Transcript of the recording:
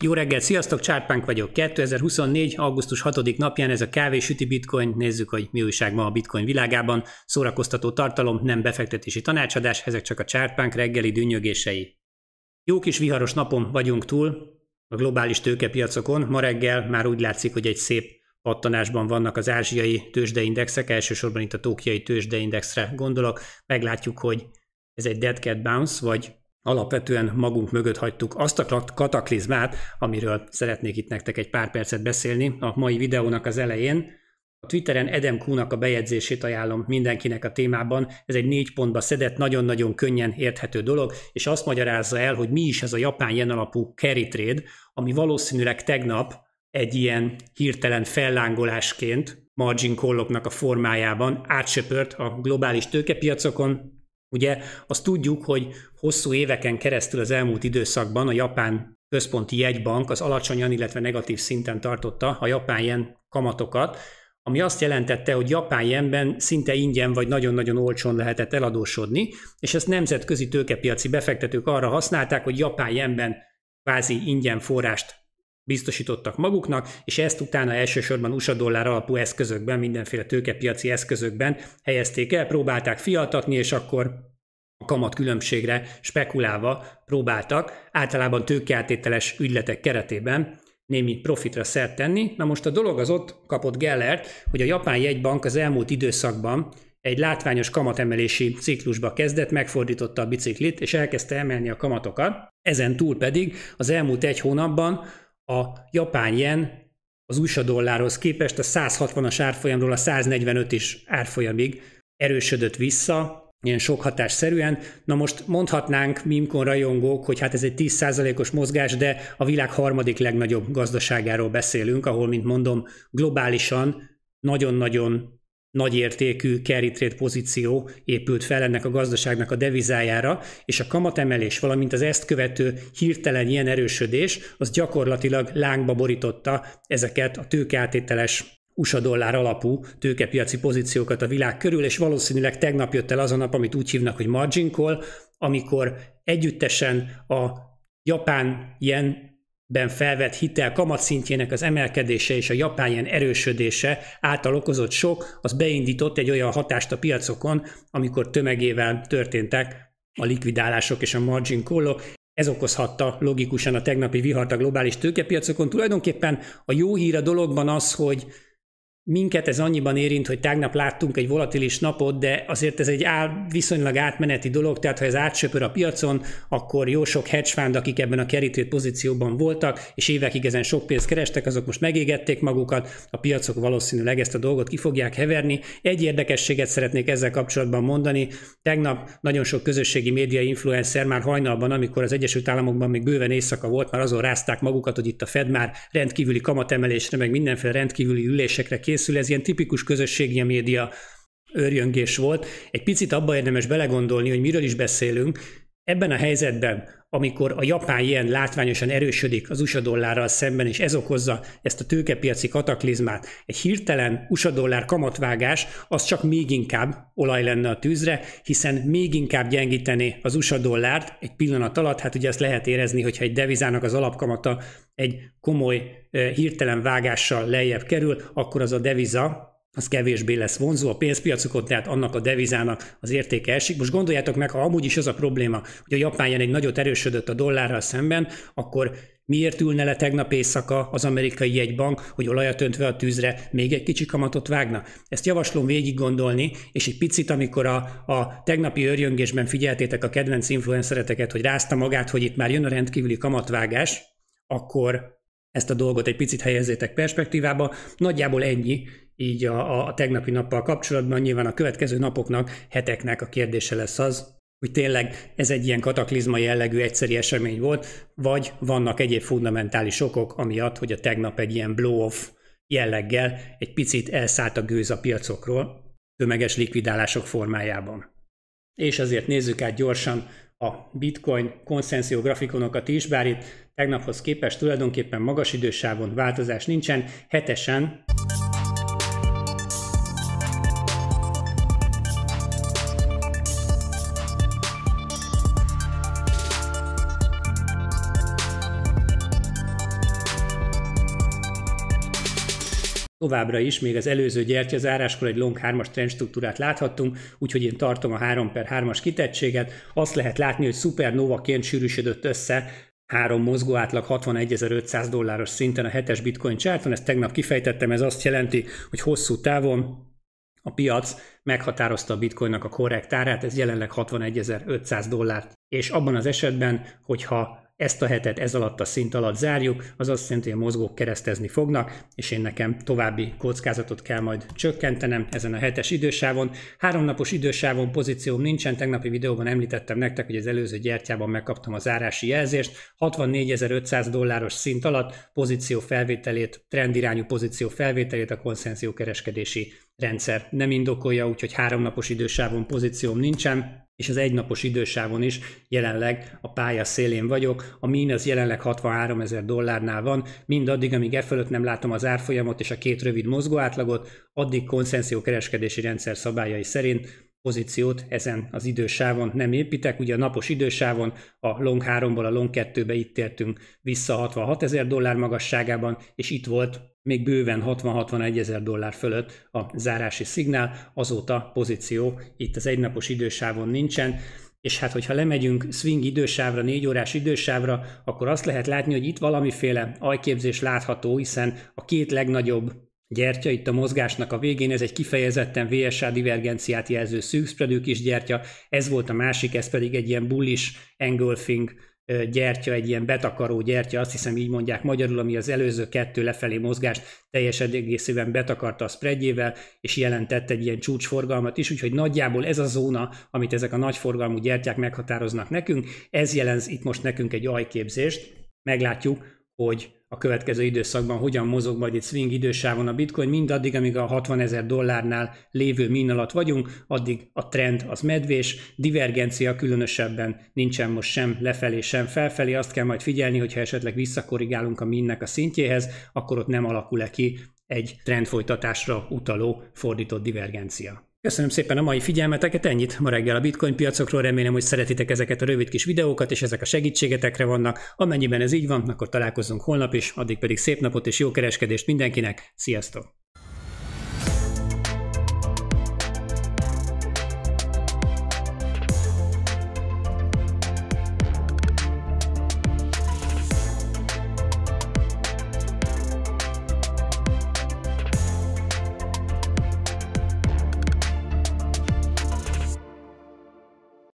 Jó reggelt, sziasztok, Csárpánk vagyok. 2024. augusztus 6. napján ez a kávésüti bitcoin. Nézzük, hogy mi újság ma a bitcoin világában. Szórakoztató tartalom, nem befektetési tanácsadás, ezek csak a Csárpánk reggeli dünnyögései. Jó kis viharos napon vagyunk túl a globális tőkepiacokon. Ma reggel már úgy látszik, hogy egy szép pattanásban vannak az ázsiai tőzsdeindexek, elsősorban itt a tókiai tőzsdeindexre gondolok. Meglátjuk, hogy ez egy dead cat bounce, vagy alapvetően magunk mögött hagytuk azt a kataklizmát, amiről szeretnék itt nektek egy pár percet beszélni a mai videónak az elején. A Twitteren Edem Kúnak a bejegyzését ajánlom mindenkinek a témában. Ez egy négy pontba szedett, nagyon-nagyon könnyen érthető dolog, és azt magyarázza el, hogy mi is ez a japán jen alapú carry trade, ami valószínűleg tegnap egy ilyen hirtelen fellángolásként margin call a formájában átsöpört a globális tőkepiacokon, Ugye azt tudjuk, hogy hosszú éveken keresztül az elmúlt időszakban a japán központi jegybank az alacsonyan, illetve negatív szinten tartotta a japán jen kamatokat, ami azt jelentette, hogy japán jenben szinte ingyen vagy nagyon-nagyon olcsón lehetett eladósodni, és ezt nemzetközi tőkepiaci befektetők arra használták, hogy japán jenben kvázi ingyen forrást biztosítottak maguknak, és ezt utána elsősorban USA dollár alapú eszközökben, mindenféle tőkepiaci eszközökben helyezték el, próbálták fiatatni, és akkor a kamat különbségre spekulálva próbáltak általában tőkeátételes ügyletek keretében némi profitra szert tenni. Na most a dolog az ott kapott Gellert, hogy a japán jegybank az elmúlt időszakban egy látványos kamatemelési ciklusba kezdett, megfordította a biciklit, és elkezdte emelni a kamatokat. Ezen túl pedig az elmúlt egy hónapban a japán jen az USA dollárhoz képest a 160-as árfolyamról a 145 is árfolyamig erősödött vissza, ilyen sok szerűen. Na most mondhatnánk mimkon rajongók, hogy hát ez egy 10%-os mozgás, de a világ harmadik legnagyobb gazdaságáról beszélünk, ahol, mint mondom, globálisan nagyon-nagyon nagyértékű carry trade pozíció épült fel ennek a gazdaságnak a devizájára, és a kamatemelés, valamint az ezt követő hirtelen ilyen erősödés, az gyakorlatilag lángba borította ezeket a tőkeátételes USA dollár alapú tőkepiaci pozíciókat a világ körül, és valószínűleg tegnap jött el az a nap, amit úgy hívnak, hogy margin call, amikor együttesen a japán ilyen ben felvett hitel kamatszintjének az emelkedése és a japán ilyen erősödése által okozott sok, az beindított egy olyan hatást a piacokon, amikor tömegével történtek a likvidálások és a margin callok. Ez okozhatta logikusan a tegnapi vihart a globális tőkepiacokon. Tulajdonképpen a jó hír a dologban az, hogy Minket ez annyiban érint, hogy tegnap láttunk egy volatilis napot, de azért ez egy áll, viszonylag átmeneti dolog, tehát ha ez átsöpör a piacon, akkor jó sok hedge fund, akik ebben a kerítőt pozícióban voltak, és évekig ezen sok pénzt kerestek, azok most megégették magukat, a piacok valószínűleg ezt a dolgot ki fogják heverni. Egy érdekességet szeretnék ezzel kapcsolatban mondani. Tegnap nagyon sok közösségi média influencer már hajnalban, amikor az Egyesült Államokban még bőven éjszaka volt, már azon rázták magukat, hogy itt a Fed már rendkívüli kamatemelésre, meg mindenféle rendkívüli ülésekre kész készül, ez ilyen tipikus közösségi média örjöngés volt. Egy picit abba érdemes belegondolni, hogy miről is beszélünk. Ebben a helyzetben amikor a japán ilyen látványosan erősödik az USA dollárral szemben, és ez okozza ezt a tőkepiaci kataklizmát, egy hirtelen USA dollár kamatvágás, az csak még inkább olaj lenne a tűzre, hiszen még inkább gyengítené az USA dollárt egy pillanat alatt, hát ugye ezt lehet érezni, hogyha egy devizának az alapkamata egy komoly eh, hirtelen vágással lejjebb kerül, akkor az a deviza az kevésbé lesz vonzó a pénzpiacokon, tehát annak a devizának az értéke esik. Most gondoljátok meg, ha amúgy is az a probléma, hogy a japán egy nagyot erősödött a dollárral szemben, akkor miért ülne le tegnap éjszaka az amerikai jegybank, hogy olajat öntve a tűzre még egy kicsi kamatot vágna? Ezt javaslom végig gondolni, és egy picit, amikor a, a tegnapi örjöngésben figyeltétek a kedvenc influencereteket, hogy rázta magát, hogy itt már jön a rendkívüli kamatvágás, akkor ezt a dolgot egy picit helyezzétek perspektívába. Nagyjából ennyi, így a, a tegnapi nappal kapcsolatban. Nyilván a következő napoknak, heteknek a kérdése lesz az, hogy tényleg ez egy ilyen kataklizma jellegű egyszeri esemény volt, vagy vannak egyéb fundamentális okok, amiatt, hogy a tegnap egy ilyen blow-off jelleggel egy picit elszállt a gőz a piacokról, tömeges likvidálások formájában. És ezért nézzük át gyorsan a bitcoin konszenzió grafikonokat is, bár itt tegnaphoz képest tulajdonképpen magas idősávon változás nincsen, hetesen Továbbra is, még az előző gyertyazáráskor egy long 3-as trendstruktúrát láthattunk, úgyhogy én tartom a 3 per 3-as kitettséget. Azt lehet látni, hogy szupernovaként sűrűsödött össze három mozgó átlag 61.500 dolláros szinten a hetes bitcoin csárton, ezt tegnap kifejtettem, ez azt jelenti, hogy hosszú távon a piac meghatározta a bitcoinnak a korrekt árát, ez jelenleg 61.500 dollárt. És abban az esetben, hogyha ezt a hetet ez alatt a szint alatt zárjuk, az azt jelenti, hogy a mozgók keresztezni fognak, és én nekem további kockázatot kell majd csökkentenem ezen a hetes idősávon. Háromnapos idősávon pozícióm nincsen, tegnapi videóban említettem nektek, hogy az előző gyertyában megkaptam a zárási jelzést, 64.500 dolláros szint alatt pozíció felvételét, trendirányú pozíció felvételét a konszenzió kereskedési rendszer nem indokolja, úgyhogy háromnapos idősávon pozícióm nincsen és az egynapos idősávon is jelenleg a pálya szélén vagyok, a min az jelenleg 63 ezer dollárnál van, mindaddig, amíg e fölött nem látom az árfolyamot és a két rövid mozgóátlagot, addig konszenzió kereskedési rendszer szabályai szerint pozíciót ezen az idősávon nem építek. Ugye a napos idősávon a Long 3-ból a Long 2-be itt értünk vissza 66 ezer dollár magasságában, és itt volt még bőven 60-61 ezer dollár fölött a zárási szignál, azóta pozíció itt az egynapos idősávon nincsen és hát hogyha lemegyünk swing idősávra, négy órás idősávra, akkor azt lehet látni, hogy itt valamiféle ajképzés látható, hiszen a két legnagyobb gyertya. Itt a mozgásnak a végén ez egy kifejezetten VSA divergenciát jelző szűkszpredő kis gyertya, ez volt a másik, ez pedig egy ilyen bullish engulfing gyertya, egy ilyen betakaró gyertya, azt hiszem így mondják magyarul, ami az előző kettő lefelé mozgást teljes egészében betakarta a spreadjével, és jelentett egy ilyen csúcsforgalmat is, úgyhogy nagyjából ez a zóna, amit ezek a nagyforgalmú gyertyák meghatároznak nekünk, ez jelent itt most nekünk egy ajképzést, meglátjuk, hogy a következő időszakban hogyan mozog majd itt swing idősávon a bitcoin, mindaddig, amíg a 60 ezer dollárnál lévő min alatt vagyunk, addig a trend az medvés, divergencia különösebben nincsen most sem lefelé, sem felfelé, azt kell majd figyelni, hogyha esetleg visszakorrigálunk a minnek a szintjéhez, akkor ott nem alakul-e ki egy trendfolytatásra utaló fordított divergencia. Köszönöm szépen a mai figyelmeteket, ennyit ma reggel a bitcoin piacokról, remélem, hogy szeretitek ezeket a rövid kis videókat, és ezek a segítségetekre vannak. Amennyiben ez így van, akkor találkozunk holnap is, addig pedig szép napot és jó kereskedést mindenkinek, sziasztok!